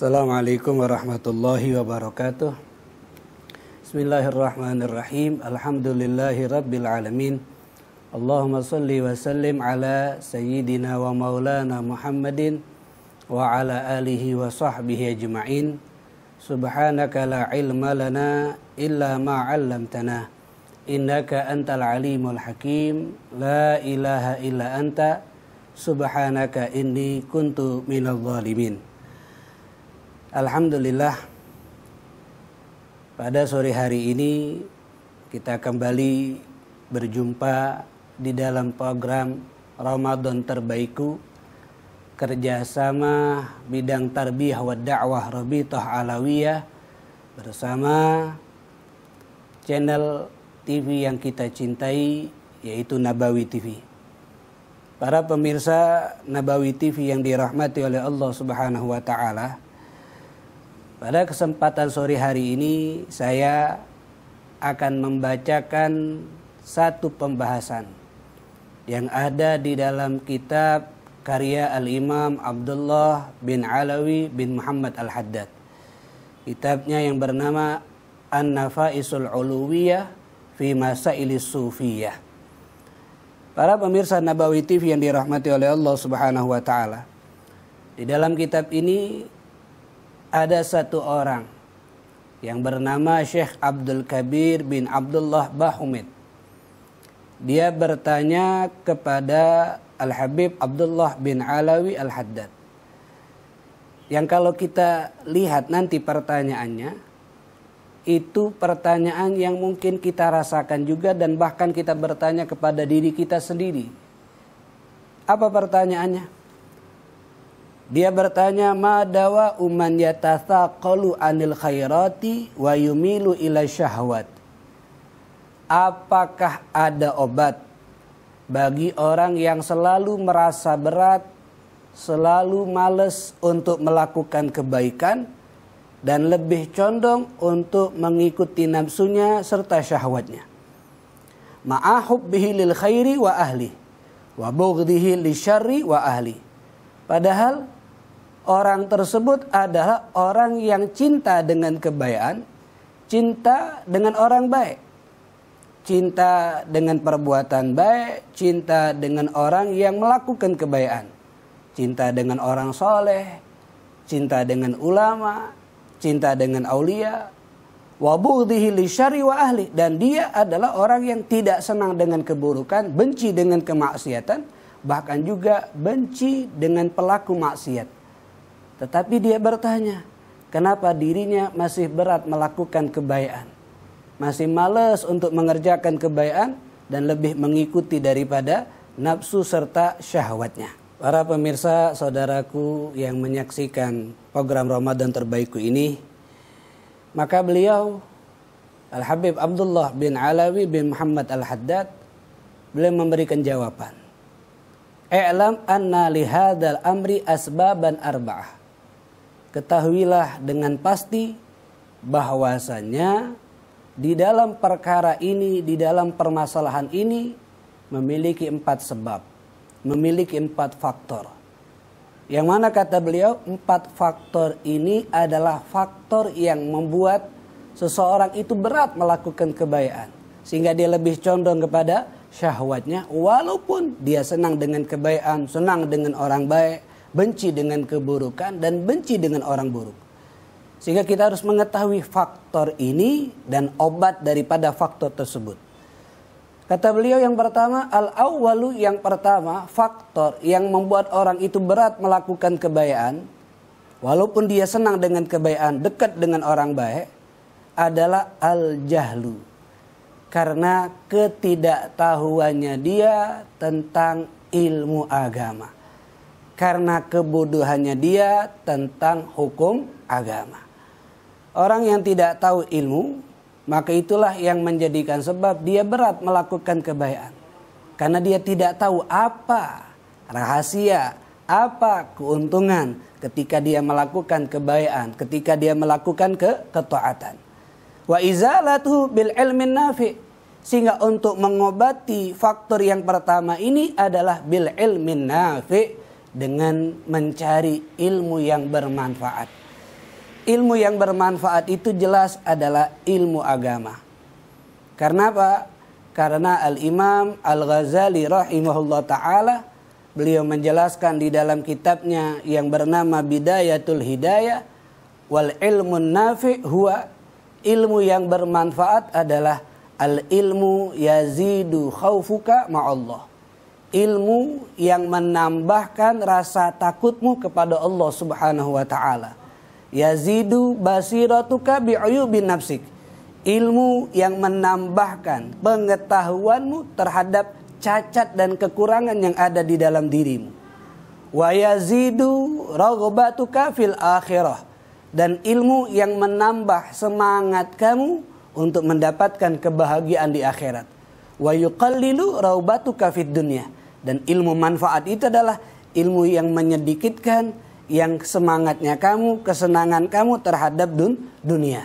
Assalamualaikum warahmatullahi wabarakatuh. Bismillahirrahmanirrahim. Alhamdulillahi rabbil alamin. Allahumma salli wa sallim ala sayyidina wa maulana Muhammadin wa ala alihi wa sahbihi ajma'in. Subhanaka la ilma lana illa ma 'allamtana. Innaka antal alimul hakim. La ilaha illa anta. Subhanaka inni kuntu minal zalimin Alhamdulillah pada sore hari ini kita kembali berjumpa di dalam program Ramadan Terbaikku kerjasama bidang tarbiyah wa da'wah Rabitoh Alawiyah bersama channel TV yang kita cintai yaitu Nabawi TV. Para pemirsa Nabawi TV yang dirahmati oleh Allah Subhanahu wa taala, pada kesempatan sore hari ini saya akan membacakan satu pembahasan yang ada di dalam kitab karya Al-Imam Abdullah bin Alawi bin Muhammad Al-Haddad. Kitabnya yang bernama An-Nafaisul Uluwiyah fi Masailis Sufiyah. Para pemirsa Nabawi TV yang dirahmati oleh Allah Subhanahu wa taala. Di dalam kitab ini ada satu orang yang bernama Syekh Abdul Kabir bin Abdullah Bahumid. Dia bertanya kepada Al-Habib Abdullah bin Alawi Al-Haddad. Yang kalau kita lihat nanti pertanyaannya, itu pertanyaan yang mungkin kita rasakan juga dan bahkan kita bertanya kepada diri kita sendiri. Apa pertanyaannya? Dia bertanya, "Ma dawa uman yatathaqalu anil khairati wa yumilu ila syahwat?" Apakah ada obat bagi orang yang selalu merasa berat, selalu males untuk melakukan kebaikan dan lebih condong untuk mengikuti nafsunya serta syahwatnya? Ma'ahub lil khairi wa ahli wa bughdihi li wa ahli. Padahal Orang tersebut adalah orang yang cinta dengan kebaikan, cinta dengan orang baik, cinta dengan perbuatan baik, cinta dengan orang yang melakukan kebaikan, cinta dengan orang soleh, cinta dengan ulama, cinta dengan aulia, wabughdihi li syari wa ahli dan dia adalah orang yang tidak senang dengan keburukan, benci dengan kemaksiatan, bahkan juga benci dengan pelaku maksiat. Tetapi dia bertanya, kenapa dirinya masih berat melakukan kebaikan? Masih males untuk mengerjakan kebaikan dan lebih mengikuti daripada nafsu serta syahwatnya. Para pemirsa, saudaraku yang menyaksikan program Ramadan terbaikku ini, maka beliau Al-Habib Abdullah bin Alawi bin Muhammad Al-Haddad beliau memberikan jawaban. I'lam anna lihadal amri asbaban arba'ah ketahuilah dengan pasti bahwasanya di dalam perkara ini, di dalam permasalahan ini memiliki empat sebab, memiliki empat faktor. Yang mana kata beliau, empat faktor ini adalah faktor yang membuat seseorang itu berat melakukan kebaikan. Sehingga dia lebih condong kepada syahwatnya walaupun dia senang dengan kebaikan, senang dengan orang baik, benci dengan keburukan dan benci dengan orang buruk. Sehingga kita harus mengetahui faktor ini dan obat daripada faktor tersebut. Kata beliau yang pertama, al-awwalu yang pertama, faktor yang membuat orang itu berat melakukan kebaikan walaupun dia senang dengan kebaikan dekat dengan orang baik, adalah al-jahlu. Karena ketidaktahuannya dia tentang ilmu agama karena kebodohannya dia tentang hukum agama. Orang yang tidak tahu ilmu, maka itulah yang menjadikan sebab dia berat melakukan kebaikan. Karena dia tidak tahu apa rahasia, apa keuntungan ketika dia melakukan kebaikan, ketika dia melakukan ke ketaatan. Wa izalatu bil ilmin nafi' Sehingga untuk mengobati faktor yang pertama ini adalah bil ilmin nafi dengan mencari ilmu yang bermanfaat. Ilmu yang bermanfaat itu jelas adalah ilmu agama. Karena apa? Karena Al-Imam Al-Ghazali rahimahullah taala beliau menjelaskan di dalam kitabnya yang bernama Bidayatul Hidayah wal ilmu nafi huwa ilmu yang bermanfaat adalah al ilmu yazidu khaufuka ma'allah ilmu yang menambahkan rasa takutmu kepada Allah Subhanahu wa taala. Yazidu basiratuka bi'uyubin nafsik. Ilmu yang menambahkan pengetahuanmu terhadap cacat dan kekurangan yang ada di dalam dirimu. Wa yazidu raghbatuka fil akhirah. Dan ilmu yang menambah semangat kamu untuk mendapatkan kebahagiaan di akhirat. Wa yuqallilu raubatuka fid dunya dan ilmu manfaat itu adalah ilmu yang menyedikitkan yang semangatnya kamu, kesenangan kamu terhadap dun dunia.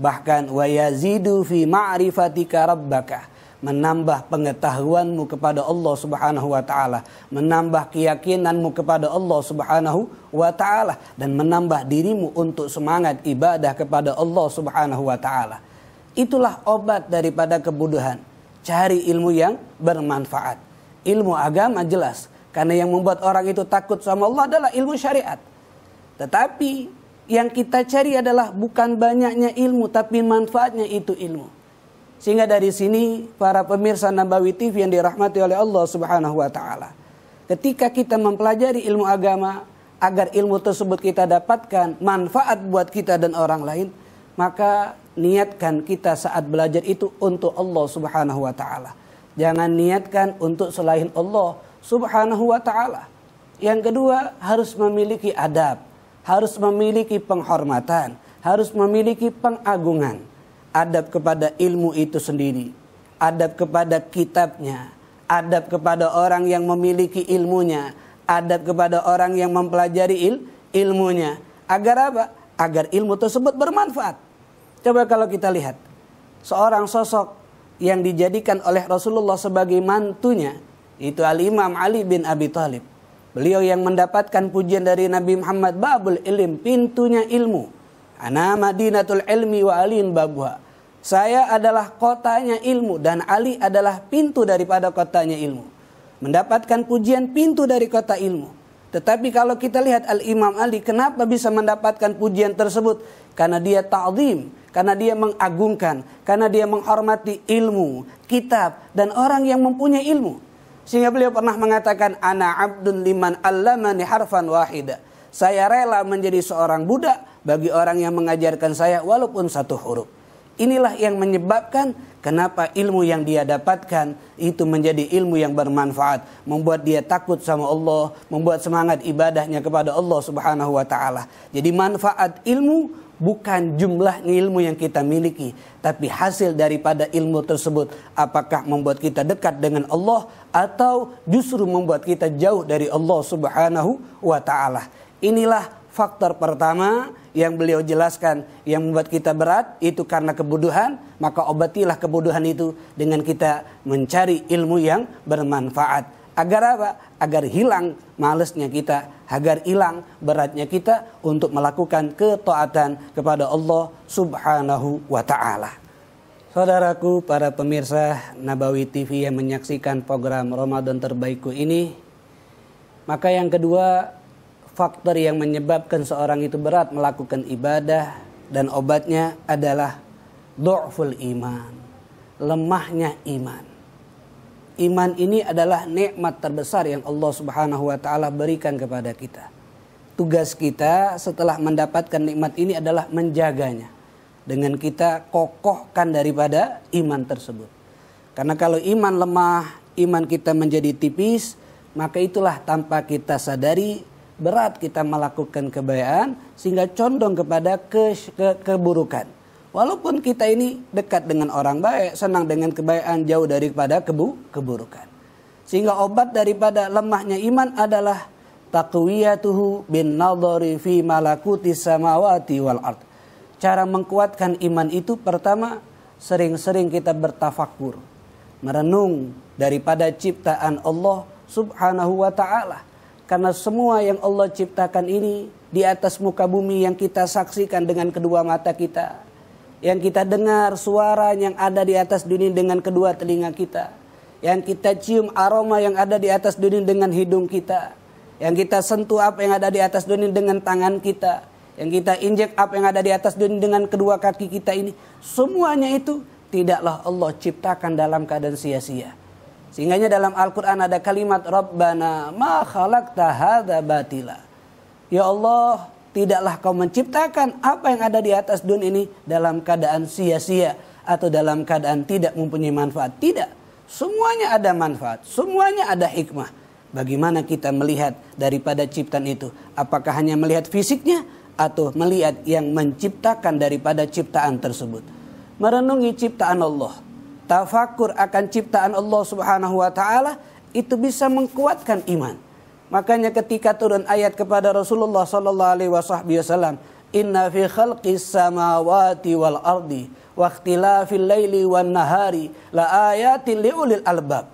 Bahkan wayazidu fi ma'rifatika rabbaka menambah pengetahuanmu kepada Allah Subhanahu wa taala, menambah keyakinanmu kepada Allah Subhanahu wa taala dan menambah dirimu untuk semangat ibadah kepada Allah Subhanahu wa taala. Itulah obat daripada kebodohan. Cari ilmu yang bermanfaat ilmu agama jelas. Karena yang membuat orang itu takut sama Allah adalah ilmu syariat. Tetapi yang kita cari adalah bukan banyaknya ilmu tapi manfaatnya itu ilmu. Sehingga dari sini para pemirsa Nabawi TV yang dirahmati oleh Allah Subhanahu wa taala. Ketika kita mempelajari ilmu agama agar ilmu tersebut kita dapatkan manfaat buat kita dan orang lain, maka niatkan kita saat belajar itu untuk Allah Subhanahu wa taala. Jangan niatkan untuk selain Allah subhanahu wa ta'ala. Yang kedua, harus memiliki adab. Harus memiliki penghormatan. Harus memiliki pengagungan. Adab kepada ilmu itu sendiri. Adab kepada kitabnya. Adab kepada orang yang memiliki ilmunya. Adab kepada orang yang mempelajari il ilmunya. Agar apa? Agar ilmu tersebut bermanfaat. Coba kalau kita lihat. Seorang sosok yang dijadikan oleh Rasulullah sebagai mantunya itu Al Imam Ali bin Abi Thalib. Beliau yang mendapatkan pujian dari Nabi Muhammad babul ilm pintunya ilmu. Ana Madinatul ilmi wa alin babuha. Saya adalah kotanya ilmu dan Ali adalah pintu daripada kotanya ilmu. Mendapatkan pujian pintu dari kota ilmu. Tetapi kalau kita lihat Al-Imam Ali kenapa bisa mendapatkan pujian tersebut? Karena dia ta'zim, karena dia mengagungkan, karena dia menghormati ilmu, kitab dan orang yang mempunyai ilmu. Sehingga beliau pernah mengatakan ana abdun liman allamani harfan wahida. Saya rela menjadi seorang budak bagi orang yang mengajarkan saya walaupun satu huruf. Inilah yang menyebabkan kenapa ilmu yang dia dapatkan itu menjadi ilmu yang bermanfaat, membuat dia takut sama Allah, membuat semangat ibadahnya kepada Allah Subhanahu wa taala. Jadi manfaat ilmu bukan jumlah ilmu yang kita miliki, tapi hasil daripada ilmu tersebut apakah membuat kita dekat dengan Allah atau justru membuat kita jauh dari Allah Subhanahu wa taala. Inilah faktor pertama yang beliau jelaskan yang membuat kita berat itu karena kebodohan, maka obatilah kebodohan itu dengan kita mencari ilmu yang bermanfaat. Agar apa? Agar hilang malesnya kita, agar hilang beratnya kita untuk melakukan ketaatan kepada Allah Subhanahu wa taala. Saudaraku, para pemirsa Nabawi TV yang menyaksikan program Ramadan terbaikku ini, maka yang kedua faktor yang menyebabkan seorang itu berat melakukan ibadah dan obatnya adalah du'ful iman, lemahnya iman. Iman ini adalah nikmat terbesar yang Allah Subhanahu wa taala berikan kepada kita. Tugas kita setelah mendapatkan nikmat ini adalah menjaganya dengan kita kokohkan daripada iman tersebut. Karena kalau iman lemah, iman kita menjadi tipis, maka itulah tanpa kita sadari berat kita melakukan kebaikan sehingga condong kepada ke, ke, keburukan. Walaupun kita ini dekat dengan orang baik, senang dengan kebaikan, jauh daripada kebu keburukan. Sehingga obat daripada lemahnya iman adalah taqwiyatuhu bin nadhari fi malakuti samawati wal ard. Cara mengkuatkan iman itu pertama sering-sering kita bertafakur, merenung daripada ciptaan Allah Subhanahu wa taala. Karena semua yang Allah ciptakan ini di atas muka bumi yang kita saksikan dengan kedua mata kita, yang kita dengar suara yang ada di atas dunia dengan kedua telinga kita, yang kita cium aroma yang ada di atas dunia dengan hidung kita, yang kita sentuh apa yang ada di atas dunia dengan tangan kita, yang kita injek apa yang ada di atas dunia dengan kedua kaki kita ini, semuanya itu tidaklah Allah ciptakan dalam keadaan sia-sia. Sehingganya dalam Al-Quran ada kalimat Rabbana ma khalaqta hadha batila. Ya Allah, tidaklah kau menciptakan apa yang ada di atas dunia ini dalam keadaan sia-sia atau dalam keadaan tidak mempunyai manfaat. Tidak. Semuanya ada manfaat, semuanya ada hikmah. Bagaimana kita melihat daripada ciptaan itu? Apakah hanya melihat fisiknya atau melihat yang menciptakan daripada ciptaan tersebut? Merenungi ciptaan Allah, tafakur akan ciptaan Allah Subhanahu wa taala itu bisa menguatkan iman Makanya ketika turun ayat kepada Rasulullah sallallahu alaihi wasallam, "Inna fi khalqis samawati wal ardi wa ikhtilafil laili wan nahari la ayatin liulil albab."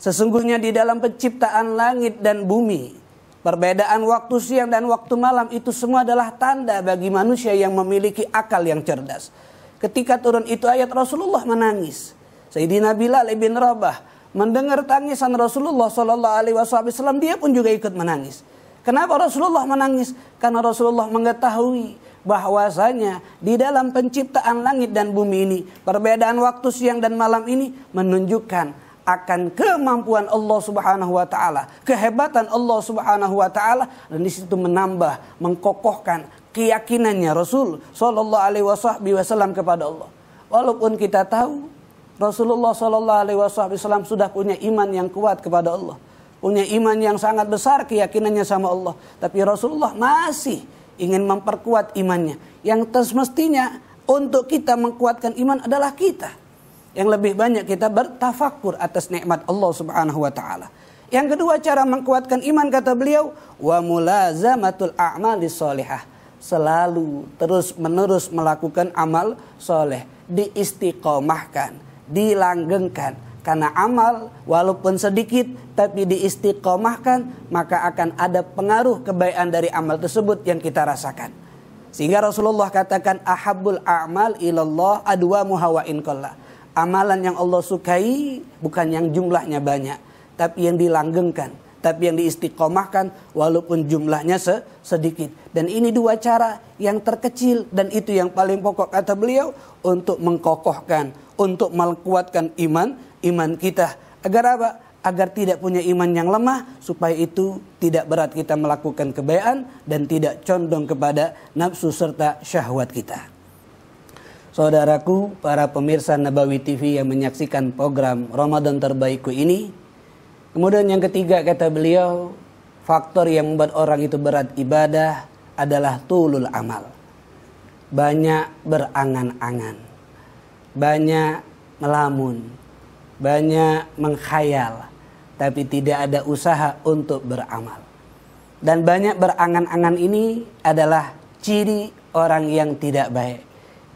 Sesungguhnya di dalam penciptaan langit dan bumi, perbedaan waktu siang dan waktu malam itu semua adalah tanda bagi manusia yang memiliki akal yang cerdas. Ketika turun itu ayat Rasulullah menangis. Sayyidina Bilal ibn Rabah mendengar tangisan Rasulullah Shallallahu Alaihi Wasallam dia pun juga ikut menangis. Kenapa Rasulullah menangis? Karena Rasulullah mengetahui bahwasanya di dalam penciptaan langit dan bumi ini perbedaan waktu siang dan malam ini menunjukkan akan kemampuan Allah Subhanahu wa taala, kehebatan Allah Subhanahu wa taala dan di situ menambah mengkokohkan keyakinannya Rasul sallallahu alaihi wasallam kepada Allah. Walaupun kita tahu Rasulullah Shallallahu Alaihi Wasallam sudah punya iman yang kuat kepada Allah, punya iman yang sangat besar keyakinannya sama Allah. Tapi Rasulullah masih ingin memperkuat imannya. Yang semestinya untuk kita mengkuatkan iman adalah kita. Yang lebih banyak kita bertafakur atas nikmat Allah Subhanahu wa taala. Yang kedua cara mengkuatkan iman kata beliau wa mulazamatul a'mal solihah. Selalu terus menerus melakukan amal soleh diistiqomahkan dilanggengkan. Karena amal walaupun sedikit tapi diistiqomahkan maka akan ada pengaruh kebaikan dari amal tersebut yang kita rasakan. Sehingga Rasulullah katakan ahabul a'mal ilallah adwa muhawain qallah. Amalan yang Allah sukai bukan yang jumlahnya banyak tapi yang dilanggengkan tapi yang diistiqomahkan walaupun jumlahnya sedikit. Dan ini dua cara yang terkecil dan itu yang paling pokok kata beliau untuk mengkokohkan, untuk melekuatkan iman iman kita. Agar apa? Agar tidak punya iman yang lemah supaya itu tidak berat kita melakukan kebaikan dan tidak condong kepada nafsu serta syahwat kita. Saudaraku, para pemirsa Nabawi TV yang menyaksikan program Ramadan Terbaikku ini, Kemudian yang ketiga kata beliau, faktor yang membuat orang itu berat ibadah adalah tulul amal. Banyak berangan-angan. Banyak melamun. Banyak mengkhayal. Tapi tidak ada usaha untuk beramal. Dan banyak berangan-angan ini adalah ciri orang yang tidak baik.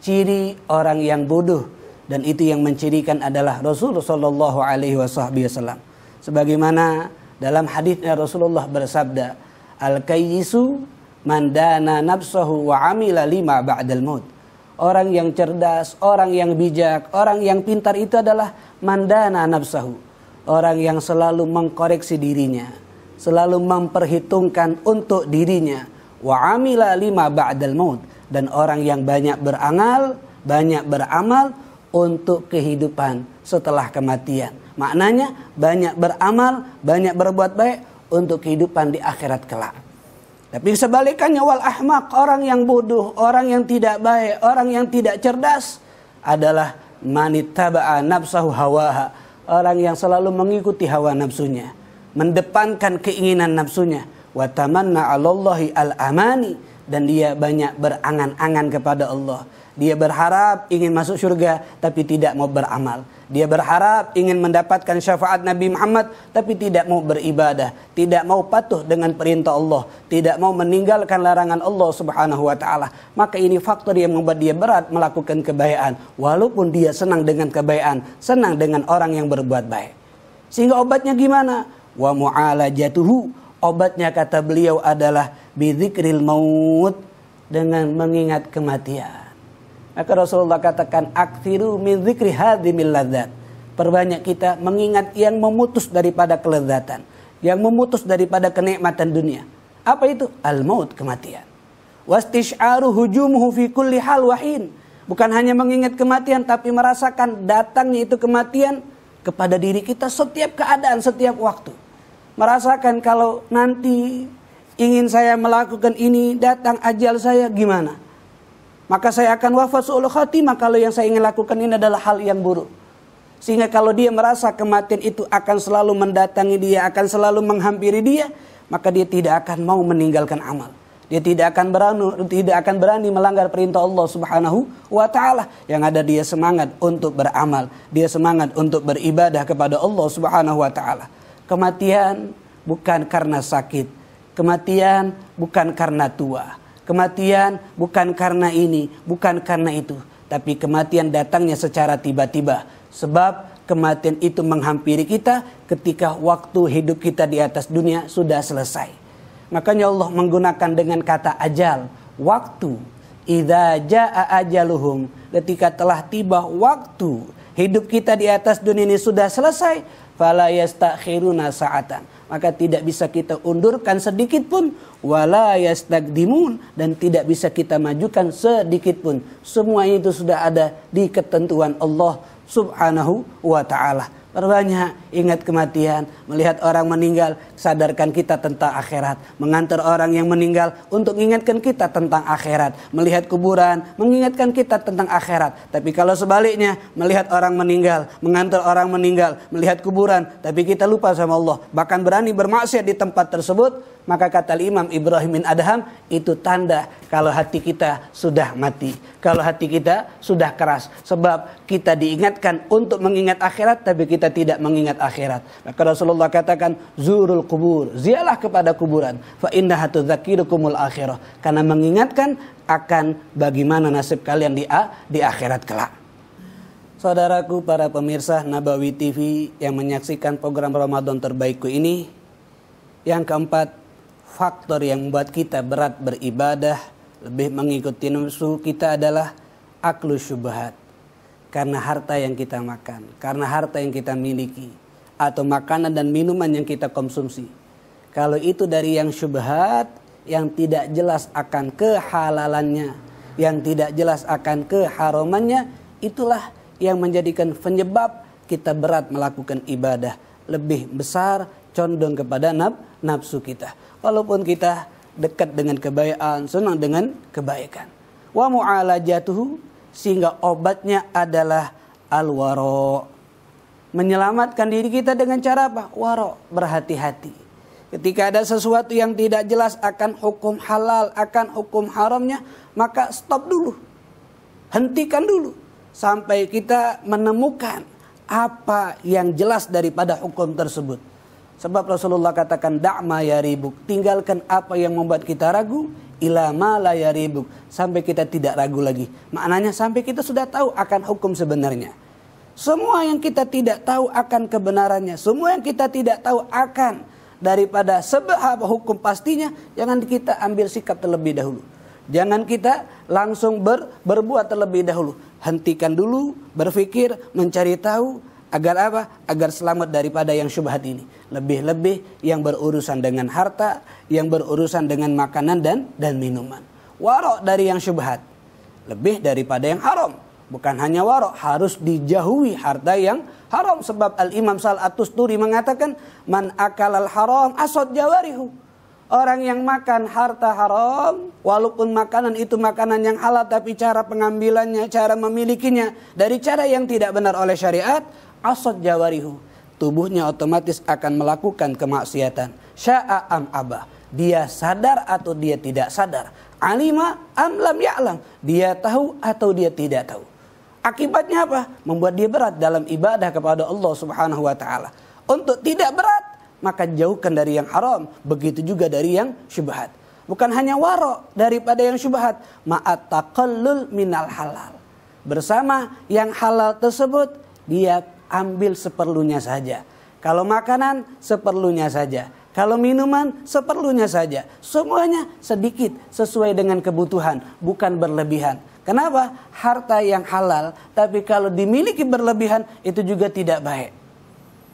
Ciri orang yang bodoh. Dan itu yang mencirikan adalah Rasulullah Shallallahu Alaihi Wasallam sebagaimana dalam hadisnya Rasulullah bersabda al kayyisu mandana nafsahu wa amila lima ba'dal maut orang yang cerdas orang yang bijak orang yang pintar itu adalah mandana nafsahu orang yang selalu mengkoreksi dirinya selalu memperhitungkan untuk dirinya wa amila lima ba'dal maut dan orang yang banyak berangal banyak beramal untuk kehidupan setelah kematian Maknanya banyak beramal, banyak berbuat baik untuk kehidupan di akhirat kelak. Tapi sebalikannya wal ahmak, orang yang bodoh, orang yang tidak baik, orang yang tidak cerdas adalah manitaba'a nafsahu hawaha. Orang yang selalu mengikuti hawa nafsunya, mendepankan keinginan nafsunya. Wa tamanna 'alallahi al-amani dan dia banyak berangan-angan kepada Allah. Dia berharap ingin masuk surga tapi tidak mau beramal. Dia berharap ingin mendapatkan syafaat Nabi Muhammad tapi tidak mau beribadah, tidak mau patuh dengan perintah Allah, tidak mau meninggalkan larangan Allah Subhanahu wa taala. Maka ini faktor yang membuat dia berat melakukan kebaikan walaupun dia senang dengan kebaikan, senang dengan orang yang berbuat baik. Sehingga obatnya gimana? Wa mu'alajatuhu. Obatnya kata beliau adalah bidzikril maut dengan mengingat kematian. Maka Rasulullah katakan aktiru min zikri hadhimil ladzat. Perbanyak kita mengingat yang memutus daripada kelezatan, yang memutus daripada kenikmatan dunia. Apa itu? Al-maut kematian. Wastisyaru hujumuhu fi kulli hal wahin. Bukan hanya mengingat kematian tapi merasakan datangnya itu kematian kepada diri kita setiap keadaan, setiap waktu. Merasakan kalau nanti ingin saya melakukan ini, datang ajal saya gimana? Maka saya akan wafat seolah khatimah kalau yang saya ingin lakukan ini adalah hal yang buruk. Sehingga kalau dia merasa kematian itu akan selalu mendatangi dia, akan selalu menghampiri dia, maka dia tidak akan mau meninggalkan amal. Dia tidak akan berani tidak akan berani melanggar perintah Allah Subhanahu wa taala. Yang ada dia semangat untuk beramal, dia semangat untuk beribadah kepada Allah Subhanahu wa taala. Kematian bukan karena sakit. Kematian bukan karena tua. Kematian bukan karena ini, bukan karena itu, tapi kematian datangnya secara tiba-tiba. Sebab kematian itu menghampiri kita ketika waktu hidup kita di atas dunia sudah selesai. Makanya Allah menggunakan dengan kata ajal, waktu. Idza jaa ajaluhum, ketika telah tiba waktu hidup kita di atas dunia ini sudah selesai, fala yastakhiruna sa'atan maka tidak bisa kita undurkan sedikit pun wala yastaqdimun dan tidak bisa kita majukan sedikit pun. Semua itu sudah ada di ketentuan Allah Subhanahu wa taala. Perbanyak ingat kematian, melihat orang meninggal, sadarkan kita tentang akhirat, mengantar orang yang meninggal untuk mengingatkan kita tentang akhirat, melihat kuburan, mengingatkan kita tentang akhirat. Tapi kalau sebaliknya, melihat orang meninggal, mengantar orang meninggal, melihat kuburan, tapi kita lupa sama Allah, bahkan berani bermaksiat di tempat tersebut, maka kata Imam Ibrahim bin Adham, itu tanda kalau hati kita sudah mati. Kalau hati kita sudah keras. Sebab kita diingatkan untuk mengingat akhirat, tapi kita tidak mengingat akhirat. Maka Rasulullah katakan, Zurul kubur, zialah kepada kuburan. Fa innahatu zakirukumul akhirah. Karena mengingatkan akan bagaimana nasib kalian di, di akhirat kelak. Saudaraku para pemirsa Nabawi TV yang menyaksikan program Ramadan terbaikku ini. Yang keempat, faktor yang membuat kita berat beribadah, lebih mengikuti nafsu kita adalah aklu syubhat. Karena harta yang kita makan, karena harta yang kita miliki, atau makanan dan minuman yang kita konsumsi. Kalau itu dari yang syubhat, yang tidak jelas akan kehalalannya, yang tidak jelas akan keharumannya, itulah yang menjadikan penyebab kita berat melakukan ibadah. Lebih besar condong kepada nafsu kita walaupun kita dekat dengan kebaikan, senang dengan kebaikan. Wa mu'alajatuhu sehingga obatnya adalah al Menyelamatkan diri kita dengan cara apa? Waro, berhati-hati. Ketika ada sesuatu yang tidak jelas akan hukum halal, akan hukum haramnya, maka stop dulu. Hentikan dulu sampai kita menemukan apa yang jelas daripada hukum tersebut. Sebab Rasulullah katakan da'ma yaribuk, tinggalkan apa yang membuat kita ragu ilama la ya ribuk. sampai kita tidak ragu lagi. Maknanya sampai kita sudah tahu akan hukum sebenarnya. Semua yang kita tidak tahu akan kebenarannya, semua yang kita tidak tahu akan daripada sebab hukum pastinya, jangan kita ambil sikap terlebih dahulu. Jangan kita langsung ber, berbuat terlebih dahulu. Hentikan dulu, berpikir, mencari tahu, Agar apa? Agar selamat daripada yang syubhat ini. Lebih-lebih yang berurusan dengan harta, yang berurusan dengan makanan dan dan minuman. Warok dari yang syubhat. Lebih daripada yang haram. Bukan hanya warok, harus dijauhi harta yang haram. Sebab Al-Imam Sal'atus Turi mengatakan, Man akalal haram asod jawarihu. Orang yang makan harta haram, walaupun makanan itu makanan yang halal, tapi cara pengambilannya, cara memilikinya dari cara yang tidak benar oleh syariat, asad jawarihu. Tubuhnya otomatis akan melakukan kemaksiatan. Sya'a am abah. Dia sadar atau dia tidak sadar. Alima am lam ya'lam. Dia tahu atau dia tidak tahu. Akibatnya apa? Membuat dia berat dalam ibadah kepada Allah subhanahu wa ta'ala. Untuk tidak berat, maka jauhkan dari yang haram. Begitu juga dari yang syubhat. Bukan hanya warok daripada yang syubhat. Ma'at taqallul minal halal. Bersama yang halal tersebut, dia ambil seperlunya saja. Kalau makanan seperlunya saja. Kalau minuman seperlunya saja. Semuanya sedikit sesuai dengan kebutuhan, bukan berlebihan. Kenapa? Harta yang halal tapi kalau dimiliki berlebihan itu juga tidak baik.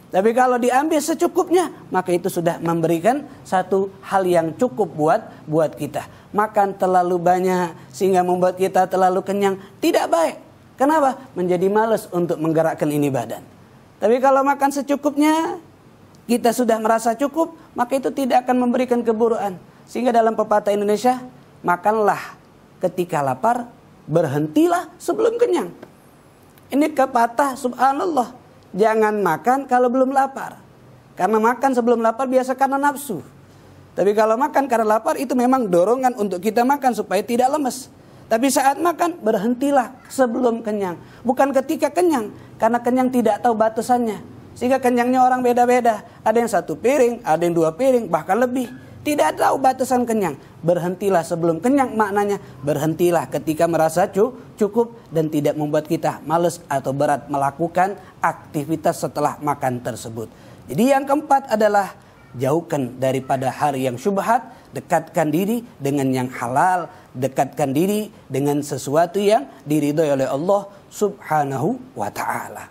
Tapi kalau diambil secukupnya, maka itu sudah memberikan satu hal yang cukup buat buat kita. Makan terlalu banyak sehingga membuat kita terlalu kenyang, tidak baik. Kenapa? Menjadi males untuk menggerakkan ini badan. Tapi kalau makan secukupnya, kita sudah merasa cukup, maka itu tidak akan memberikan keburuan. Sehingga dalam pepatah Indonesia, makanlah ketika lapar, berhentilah sebelum kenyang. Ini kepatah subhanallah. Jangan makan kalau belum lapar. Karena makan sebelum lapar biasa karena nafsu. Tapi kalau makan karena lapar itu memang dorongan untuk kita makan supaya tidak lemes. Tapi saat makan berhentilah sebelum kenyang. Bukan ketika kenyang, karena kenyang tidak tahu batasannya. Sehingga kenyangnya orang beda-beda. Ada yang satu piring, ada yang dua piring, bahkan lebih. Tidak tahu batasan kenyang. Berhentilah sebelum kenyang maknanya. Berhentilah ketika merasa cu cukup dan tidak membuat kita males atau berat melakukan aktivitas setelah makan tersebut. Jadi yang keempat adalah jauhkan daripada hari yang syubhat Dekatkan diri dengan yang halal, dekatkan diri dengan sesuatu yang diridhoi oleh Allah Subhanahu wa taala.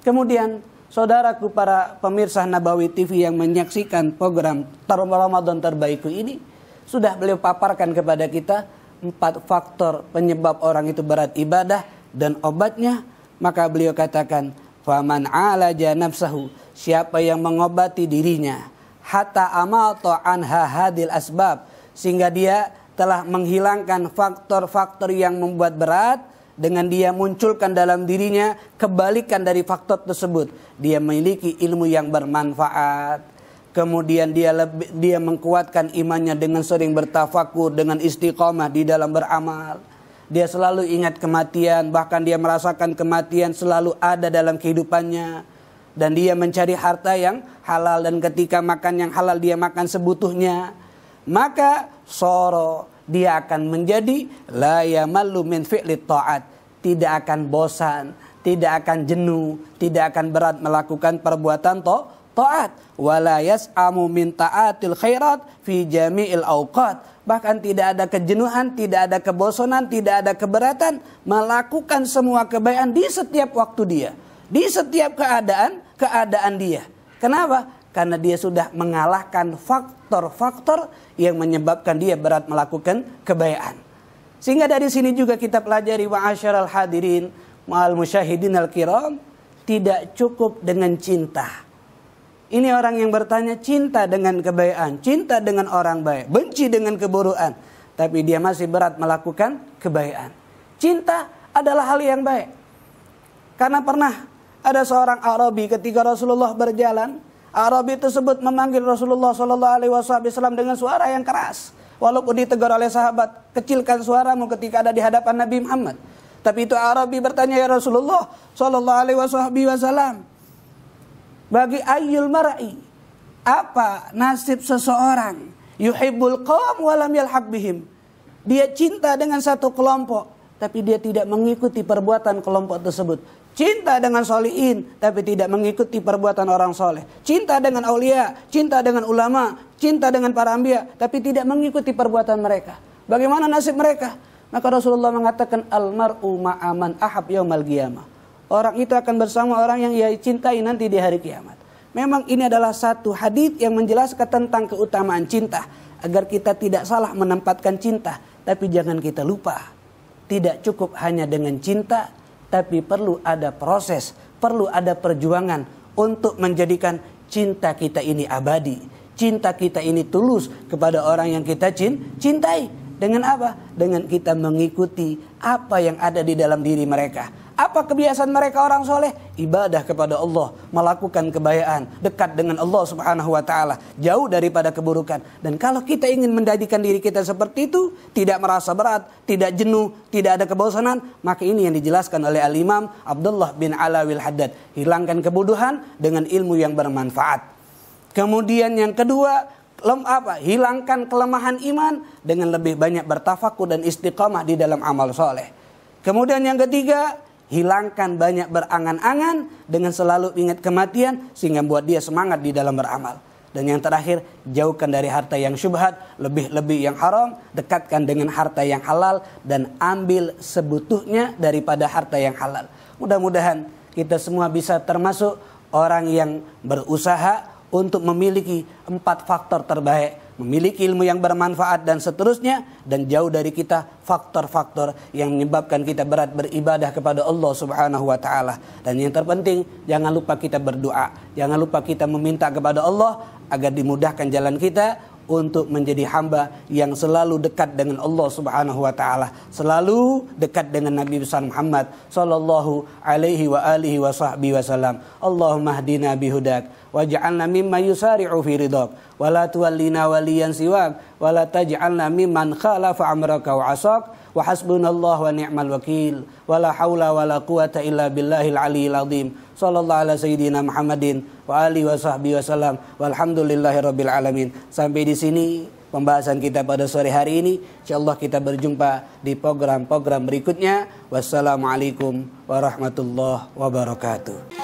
Kemudian saudaraku para pemirsa Nabawi TV yang menyaksikan program Ramadan terbaikku ini sudah beliau paparkan kepada kita empat faktor penyebab orang itu berat ibadah dan obatnya maka beliau katakan faman alaja nafsahu siapa yang mengobati dirinya hatta atau anha hadil asbab sehingga dia telah menghilangkan faktor-faktor yang membuat berat dengan dia munculkan dalam dirinya kebalikan dari faktor tersebut dia memiliki ilmu yang bermanfaat kemudian dia lebih, dia mengkuatkan imannya dengan sering bertafakur dengan istiqomah di dalam beramal dia selalu ingat kematian bahkan dia merasakan kematian selalu ada dalam kehidupannya dan dia mencari harta yang halal dan ketika makan yang halal dia makan sebutuhnya maka soro dia akan menjadi laya malu min fi'li ta'at tidak akan bosan tidak akan jenuh tidak akan berat melakukan perbuatan to taat walayas amu min taatil khairat fi jami'il awqat bahkan tidak ada kejenuhan tidak ada kebosanan tidak ada keberatan melakukan semua kebaikan di setiap waktu dia di setiap keadaan keadaan dia. Kenapa? Karena dia sudah mengalahkan faktor-faktor yang menyebabkan dia berat melakukan kebaikan. Sehingga dari sini juga kita pelajari wa'asyar al-hadirin ma'al musyahidin al-kiram tidak cukup dengan cinta. Ini orang yang bertanya cinta dengan kebaikan, cinta dengan orang baik, benci dengan keburukan, Tapi dia masih berat melakukan kebaikan. Cinta adalah hal yang baik. Karena pernah ada seorang Arabi ketika Rasulullah berjalan, Arabi tersebut memanggil Rasulullah Shallallahu Alaihi Wasallam dengan suara yang keras. Walaupun ditegur oleh sahabat, kecilkan suaramu ketika ada di hadapan Nabi Muhammad. Tapi itu Arabi bertanya ya Rasulullah Shallallahu Alaihi Wasallam, bagi ayul marai apa nasib seseorang yuhibbul qaum walam yalhaq bihim. Dia cinta dengan satu kelompok, tapi dia tidak mengikuti perbuatan kelompok tersebut. Cinta dengan solihin tapi tidak mengikuti perbuatan orang soleh. Cinta dengan aulia, cinta dengan ulama, cinta dengan para ambia tapi tidak mengikuti perbuatan mereka. Bagaimana nasib mereka? Maka Rasulullah mengatakan almar'u ma'aman ahab yaumal qiyamah. Orang itu akan bersama orang yang ia cintai nanti di hari kiamat. Memang ini adalah satu hadis yang menjelaskan tentang keutamaan cinta agar kita tidak salah menempatkan cinta, tapi jangan kita lupa tidak cukup hanya dengan cinta tapi perlu ada proses, perlu ada perjuangan untuk menjadikan cinta kita ini abadi. Cinta kita ini tulus kepada orang yang kita cintai. Dengan apa? Dengan kita mengikuti apa yang ada di dalam diri mereka apa kebiasaan mereka orang soleh? Ibadah kepada Allah, melakukan kebayaan, dekat dengan Allah Subhanahu wa taala, jauh daripada keburukan. Dan kalau kita ingin menjadikan diri kita seperti itu, tidak merasa berat, tidak jenuh, tidak ada kebosanan, maka ini yang dijelaskan oleh Al-Imam Abdullah bin Alawil Haddad. Hilangkan kebodohan dengan ilmu yang bermanfaat. Kemudian yang kedua, lem apa? Hilangkan kelemahan iman dengan lebih banyak bertafakur dan istiqamah di dalam amal soleh. Kemudian yang ketiga, hilangkan banyak berangan-angan dengan selalu ingat kematian sehingga buat dia semangat di dalam beramal. Dan yang terakhir, jauhkan dari harta yang syubhat, lebih-lebih yang haram, dekatkan dengan harta yang halal dan ambil sebutuhnya daripada harta yang halal. Mudah-mudahan kita semua bisa termasuk orang yang berusaha untuk memiliki empat faktor terbaik memiliki ilmu yang bermanfaat dan seterusnya dan jauh dari kita faktor-faktor yang menyebabkan kita berat beribadah kepada Allah Subhanahu wa taala. Dan yang terpenting jangan lupa kita berdoa, jangan lupa kita meminta kepada Allah agar dimudahkan jalan kita untuk menjadi hamba yang selalu dekat dengan Allah Subhanahu wa taala, selalu dekat dengan Nabi besar Muhammad sallallahu alaihi wa alihi wa sahbihi wasallam. Allahumma hdina bihudak waj'alna mimman yusari'u fi ridak wala tuwallina waliyan siwak wala taj'alna mimman khalafa amraka wa asak wa hasbunallahu wa ni'mal wakil wa la hawla wa la quwata illa billahil aliyil azim sallallahu ala sayyidina Muhammadin wa ali wa sahbihi wasallam walhamdulillahi rabbil alamin sampai di sini pembahasan kita pada sore hari ini insyaallah kita berjumpa di program-program berikutnya wassalamualaikum warahmatullahi wabarakatuh